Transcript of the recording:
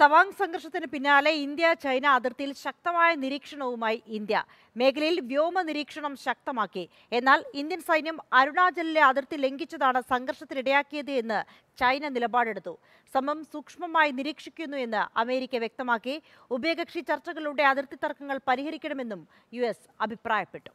തവാങ് സംഘർഷത്തിന് പിന്നാലെ India China അതിർത്തിയിൽ ശക്തമായ നിരീക്ഷണവുമായി ഇന്ത്യ മേഖലയിൽ വ്യോമ നിരീക്ഷണം ശക്തമാക്കി എന്നാൽ ഇന്ത്യൻ സൈന്യം അരുണാചലിലെ അതിർത്തി ലംഘിച്ചതാണ് സംഘർഷത്തിനിടയാക്കിയത് എന്ന് ചൈന നിലപാടെടുത്തു സമം സൂക്ഷ്മമായി നിരീക്ഷിക്കുന്നു എന്ന് അമേരിക്ക വ്യക്തമാക്കി ഉഭയകക്ഷി ചർച്ചകളുടെ അതിർത്തി തർക്കങ്ങൾ പരിഹരിക്കണമെന്നും യു അഭിപ്രായപ്പെട്ടു